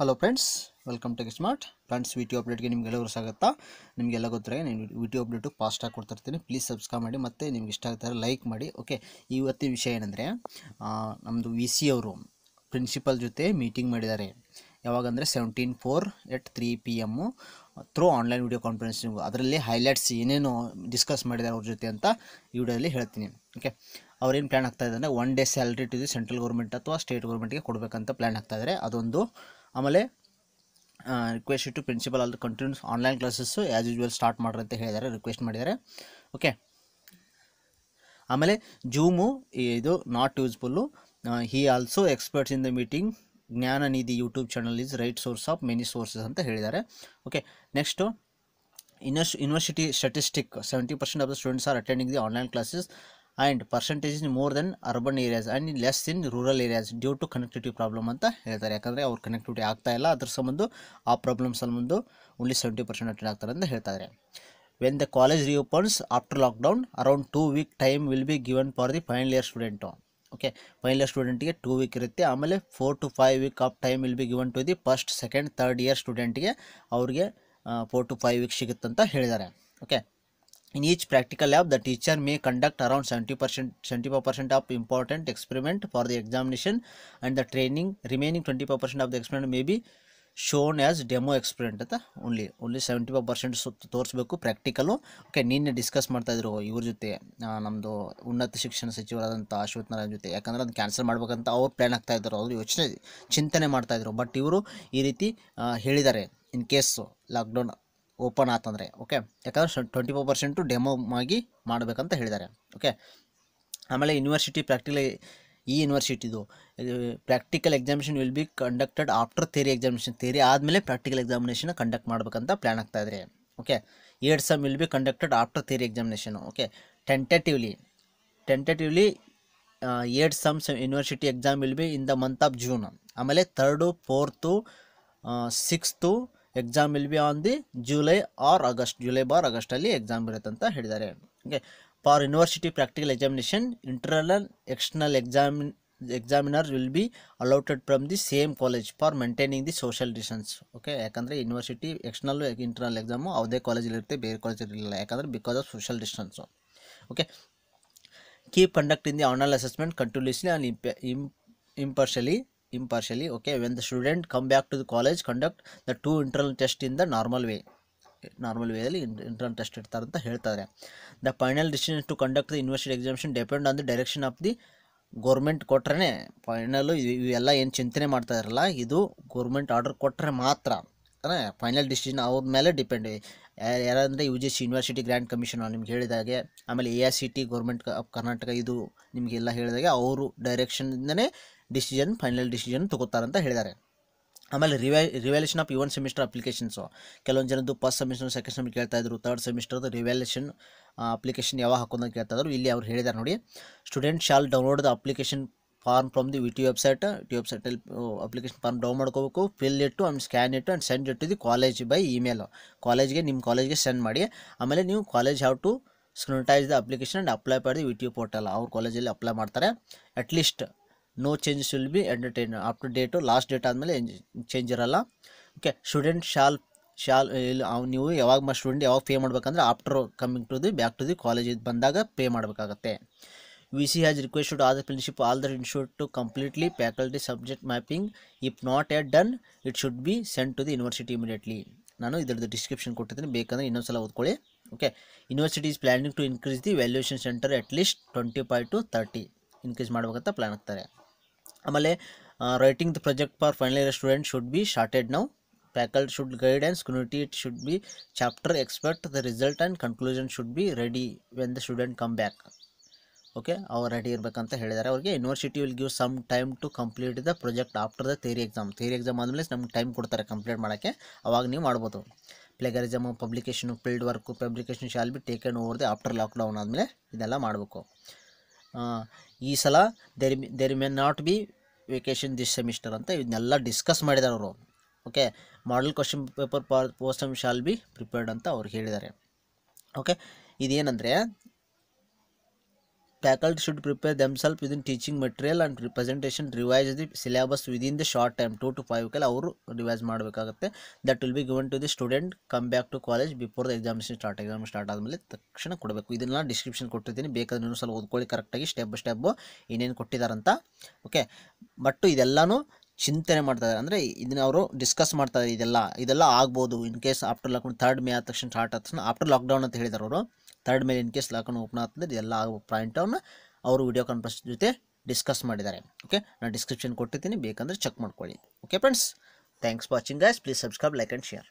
hello friends welcome to smart friends video ಅಪ್ಡೇಟ್ಗೆ ನಿಮಗೆಲ್ಲರೂ ಸ್ವಾಗತ ನಿಮಗೆಲ್ಲ ಗೊತ್ತಿರೋ ನಾನು ವಿಡಿಯೋ ಅಪ್ಡೇಟು ಫಾಸ್ಟಾಗಿ ಕೊಡ್ತಿರ್ತೀನಿ ಪ್ಲೀಸ್ ಸಬ್ಸ್ಕ್ರೈಬ್ ಮಾಡಿ ಮತ್ತು ನಿಮ್ಗೆ ಇಷ್ಟ ಆಗ್ತಾರೆ ಲೈಕ್ ಮಾಡಿ ಓಕೆ ಇವತ್ತಿನ ವಿಷಯ ಏನಂದರೆ ನಮ್ಮದು ವಿ ಸಿ ಅವರು ಪ್ರಿನ್ಸಿಪಲ್ ಜೊತೆ ಮೀಟಿಂಗ್ ಮಾಡಿದ್ದಾರೆ ಯಾವಾಗಂದರೆ seventeen four eight three P M through online video conferencing ಅದರಲ್ಲಿ ಹೈಲೈಟ್ಸ್ ಏನೇನು ಡಿಸ್ಕಸ್ ಮಾಡಿದ್ದಾರೆ ಅವ್ರ ಜೊತೆ ಅಂತ ಈ ವಿಡಿಯೋದಲ್ಲಿ ಹೇಳ್ತೀನಿ ಓಕೆ ಅವ್ರೇನು ಪ್ಲ್ಯಾನ್ ಆಗ್ತಾಯಿದೆ ಅಂದರೆ one day salary to central government ಅಥವಾ ಸ್ಟೇಟ್ ಗೌರ್ಮೆಂಟ್ಗೆ ಕೊಡಬೇಕಂತ ಪ್ಲ್ಯಾನ್ ಆಗ್ತಾಯಿದ್ದಾರೆ ಅದೊಂದು ಆಮೇಲೆ ರಿಕ್ವೆಸ್ಟ್ ಟು ಪ್ರಿನ್ಸಿಪಲ್ ಅಲ್ಲಿ continues online classes as usual start ಮಾಡ್ರಿ ಅಂತ ಹೇಳಿದ್ದಾರೆ ರಿಕ್ವೆಸ್ಟ್ ಮಾಡಿದ್ದಾರೆ ಓಕೆ ಆಮೇಲೆ ಜೂಮು ಇದು not useful he also experts in the meeting Jnana Nidhi YouTube channel is right source of many sources ಅಂತ ಹೇಳಿದ್ದಾರೆ okay next universe university statistic seventy percent of the students are attending the online classes and percentage in more than urban areas and less in rural areas due to connectivity problem ಅಂತ ಹೇಳ್ತಾರೆ ಯಾಕಂದರೆ ಅವ್ರು connectivity ಆಗ್ತಾ ಇಲ್ಲ ಅದ್ರ ಸಂಬಂಧ ಆ problem ಸಂಬಂಧ ಓನ್ಲಿ ಸೆವೆಂಟಿ ಪರ್ಸೆಂಟ್ ಅಟೆಂಡ್ ಆಗ್ತಾರೆ ಅಂತ ಹೇಳ್ತಾರೆ when the college reopens after lockdown around two week time will be given for the final year student okay final year ಸ್ಟೂಡೆಂಟಿಗೆ ಟೂ ವೀಕ್ ಇರುತ್ತೆ ಆಮೇಲೆ four to five week of time will be given to the first second third year ಸ್ಟೂಡೆಂಟಿಗೆ ಅವ್ರಿಗೆ four to five week ಸಿಗುತ್ತಂತ ಹೇಳಿದ್ದಾರೆ okay In each practical lab, the teacher may conduct around 70%, 75% of important experiment for the examination and the training remaining 25% of the experiment may be shown as demo experiment ಅಂತ only only seventy five percent ಸು ತೋರಿಸ್ಬೇಕು ಪ್ರಾಕ್ಟಿಕಲು okay ನಿನ್ನೆ discuss ಮಾಡ್ತಾಯಿದ್ರು ಇವ್ರ ಜೊತೆ ನಮ್ಮದು ಉನ್ನತ ಶಿಕ್ಷಣ ಸಚಿವರಾದಂಥ ಅಶ್ವಥ್ ನಾರಾಯಣ ಜೊತೆ ಯಾಕಂದರೆ ಅದನ್ನು ಕ್ಯಾನ್ಸಲ್ ಮಾಡ್ಬೇಕಂತ ಅವ್ರು ಪ್ಲ್ಯಾನ್ ಆಗ್ತಾಯಿದ್ರು ಅವರು ಯೋಚನೆ ಚಿಂತನೆ ಮಾಡ್ತಾಯಿದ್ರು ಬಟ್ ಇವರು ಈ ರೀತಿ ಹೇಳಿದ್ದಾರೆ ಇನ್ ಕೇಸು ಲಾಕ್ಡೌನ್ ಓಪನ್ ಆತಂದರೆ ಓಕೆ ಯಾಕಂದರೆ ಟ್ವೆಂಟಿ ಫೋರ್ ಪರ್ಸೆಂಟು ಡೆಮೋ ಆಗಿ ಮಾಡಬೇಕಂತ ಹೇಳಿದ್ದಾರೆ ಓಕೆ ಆಮೇಲೆ ಯೂನಿವರ್ಸಿಟಿ ಪ್ರಾಕ್ಟಿಕಲ್ ಈ ಯೂನಿವರ್ಸಿಟಿದು practical examination will be conducted after theory examination theory ಆದಮೇಲೆ ಪ್ರಾಕ್ಟಿಕಲ್ ಎಕ್ಸಾಮಿನೇಷನ್ ಕಂಡಕ್ಟ್ ಮಾಡಬೇಕಂತ ಪ್ಲ್ಯಾನ್ ಆಗ್ತಾಯಿದ್ರೆ okay odd sem will be conducted after theory examination okay tentatively tentatively odd sem university exam will be in the month of June ಆಮೇಲೆ third fourth sixth exam will B on the July or August July ಬಾರ್ ಆಗಸ್ಟಲ್ಲಿ exam ಇರುತ್ತೆ ಅಂತ ಹೇಳಿದ್ದಾರೆ okay for university practical examination internal and external examine examiner will be allotted from the same college for maintaining the social distance okay ಯಾಕಂದರೆ university external internal exam ಯಾವುದೇ ಕಾಲೇಜಲ್ಲಿರುತ್ತೆ ಬೇರೆ ಕಾಲೇಜಲ್ಲಿರಲಿಲ್ಲ ಯಾಕಂದರೆ because of social distance okay keep conduct in the online assessment continuously and ಇಂಪ impartially impartially okay when the student come back to the college conduct the two internal test in the normal way normal ವೇದಲ್ಲಿ internal test ಇಡ್ತಾರೆ ಅಂತ ಹೇಳ್ತಾರೆ the final decision to conduct the university examination depend on the direction of the government ಕೊಟ್ರೇ final ಇವೆಲ್ಲ ಏನು ಚಿಂತನೆ ಮಾಡ್ತಾ ಇದು ಗೌರ್ಮೆಂಟ್ ಆರ್ಡರ್ ಕೊಟ್ಟರೆ ಮಾತ್ರ ಫೈನಲ್ ಡಿಸಿಷನ್ ಅವ್ರ ಮೇಲೆ ಡಿಪೆಂಡ್ ಯಾರಂದರೆ U G C university grant commission ನಿಮ್ಗೆ ಹೇಳಿದಾಗೆ ಆಮೇಲೆ A I C T government of Karnataka ಇದು ನಿಮಗೆಲ್ಲ ಹೇಳಿದಾಗೆ ಅವರು ಇಂದನೇ ಡಿಸಿಷನ್ ಫೈನಲ್ ಡಿಸಿಷನ್ ತಗೋತಾರೆ ಅಂತ ಹೇಳಿದ್ದಾರೆ ಆಮೇಲೆ ರಿವ್ಯಾ revaluation of even semester applications ಕೆಲವೊಂದು ಜನದ್ದು ಫಸ್ಟ್ ಸೆಮಿಸ್ಟರ್ ಸೆಕೆಂಡ್ ಸೆಮಿಸ್ಟರ್ ಕೇಳ್ತಾ ಇದ್ರು ತರ್ಡ್ ಸೆಮಿಸ್ಟರ್ದು ರಿವ್ಯಾಲ್ಯೂಷನ್ ಅಪ್ಲಿಕೇಶನ್ ಯಾವಾಗ ಹಾಕೊಂಡು ಕೇಳ್ತಾ ಇದ್ರು ಇಲ್ಲಿ ಅವ್ರು ಹೇಳಿದ್ದಾರೆ ನೋಡಿ student shall download the application form from the V T website T ವೆಬ್ಸೈಟಲ್ಲಿ ಅಪ್ಲಿಕೇಶನ್ ಫಾರ್ಮ್ ಡೌನ್ ಮಾಡ್ಕೋಬೇಕು ಫಿಲ್ ಇಟ್ಟು ಆ್ಯಂಡ್ ಸ್ಕ್ಯಾನ್ ಇಟ್ಟು ಆ್ಯಂಡ್ ಸೆಂಡ್ ಇಟ್ಟು ದಿ ಕಾಲೇಜ್ ಬೈ ಇಮೇಲ್ ಕಾಲೇಜ್ಗೆ ನಿಮ್ಮ ಕಾಲೇಜ್ಗೆ ಸೆಂಡ್ ಮಾಡಿ ಆಮೇಲೆ ನೀವು college have to scrutinise the application and apply the V T portal ಅವ್ರ ಕಾಲೇಜಲ್ಲಿ ಅಪ್ಲೈ ಮಾಡ್ತಾರೆ at least no changes will be entertain up to date last date ಆದಮೇಲೆ ಚೇಂಜ್ ಇರೋಲ್ಲ ಓಕೆ ಸ್ಟೂಡೆಂಟ್ ಶಾಲ್ ಶಾಲ್ ಇಲ್ಲಿ ನೀವು ಯಾವಾಗ ಮ ಸ್ಟೂಡೆಂಟ್ ಯಾವಾಗ ಪೇ ಮಾಡ್ಬೇಕಂದ್ರೆ after coming to the back to the ಕಾಲೇಜಿಗೆ ಬಂದಾಗ ಪೇ ಮಾಡಬೇಕಾಗತ್ತೆ V C has requested all the principal the institute to completely faculty subject mapping if not yet done it should be send to the university immediately ನಾನು ಇದರದ್ದು description ಕೊಟ್ಟಿದ್ದೀನಿ ಬೇಕಂದರೆ ಸಲ ಓದ್ಕೊಳ್ಳಿ okay university is planning to increase the valuation centre at least twenty five to thirty increase ಮಾಡಬೇಕಂತ plan ಆಗ್ತಾರೆ ಆಮೇಲೆ writing the project for final year student should be started now faculty should guidance ಸ್ಕ್ಯೂನಿಟಿ it should be chapter expect the result and conclusion should be ready when the student come back okay ಅವ್ರು ready ಇರಬೇಕಂತ ಹೇಳಿದ್ದಾರೆ ಅವ್ರಿಗೆ university will give some time to complete the project after the theory exam theory exam ಆದಮೇಲೆ ನಮ್ಗೆ time ಕೊಡ್ತಾರೆ complete ಮಾಡೋಕ್ಕೆ ಅವಾಗ ನೀವು ಮಾಡ್ಬೋದು ಪ್ಲೆಗರಿಸಮ್ ಪಬ್ಲಿಕೇಶನು field work publication shall be taken over the after lockdown ಆದಮೇಲೆ ಇದೆಲ್ಲ ಮಾಡಬೇಕು ಈ ಸಲ there there may not be vacation this semester ಅಂತ ಇದನ್ನೆಲ್ಲ ಡಿಸ್ಕಸ್ ಮಾಡಿದ್ದಾರೆ ಅವರು ಓಕೆ ಮಾಡಲ್ ಕ್ವಶನ್ ಪೇಪರ್ ಪಾರ್ ಪೋಸ್ಟಮ್ ಶಾಲ್ ಬಿ ಪ್ರಿಪೇರ್ಡ್ ಅಂತ ಅವ್ರು ಹೇಳಿದ್ದಾರೆ ಓಕೆ ಇದೇನಂದರೆ faculty should prepare themselves within teaching material and presentation revise the syllabus within the short time two to five ಕೆಲ ಅವರು ರಿವೈಸ್ ಮಾಡಬೇಕಾಗುತ್ತೆ that will be given to the student come back to college before the examination start exam start ಆದಮೇಲೆ ತಕ್ಷಣ ಕೊಡಬೇಕು ಇದನ್ನೆಲ್ಲ description ಕೊಟ್ಟಿದ್ದೀನಿ ಬೇಕಾದ್ರೆ ಇನ್ನೊಂದು ಸ್ವಲ್ಪ ಓದ್ಕೊಳ್ಳಿ ಕರೆಕ್ಟಾಗಿ ಸ್ಟೆಪ್ ಬೈ ಸ್ಟೆಪ್ ಏನೇನು ಕೊಟ್ಟಿದ್ದಾರಂತ ಓಕೆ ಬಟ್ ಇದೆಲ್ಲನೂ ಚಿಂತನೆ ಮಾಡ್ತಾರೆ ಅಂದರೆ ಇದನ್ನ ಅವರು ಡಿಸ್ಕಸ್ ಮಾಡ್ತಾರೆ ಇದೆಲ್ಲ ಇದೆಲ್ಲ ಆಗ್ಬೋದು in case after lockdown third May ಆದ ತಕ್ಷಣ ಸ್ಟಾರ್ಟ್ ಆದ ತಕ್ಷಣ ಆಫ್ಟರ್ ಲಾಕ್ಡೌನ್ ಅಂತ ಹೇಳಿದ್ರು ಅವರು ಥರ್ಡ್ ಮೇಲೆ ಇನ್ ಕೇಸ್ ಲಾಕ್ಡೌನ್ ಓಪನ್ ಆಗ್ತದೆ ಇದೆಲ್ಲ ಪಾಯಿಂಟ್ ಪಾಯಿಂಟನ್ನು ಅವರು ವಿಡಿಯೋ ಕಾನ್ಫರೆನ್ಸ್ ಜೊತೆ ಡಿಸ್ಕಸ್ ಮಾಡಿದ್ದಾರೆ ಓಕೆ ನಾನು ಡಿಸ್ಕ್ರಿಪ್ಷನ್ ಕೊಟ್ಟಿರ್ತೀನಿ ಬೇಕಂದರೆ ಚೆಕ್ ಮಾಡ್ಕೊಳ್ಳಿ okay friends thanks for watching guys please subscribe like and share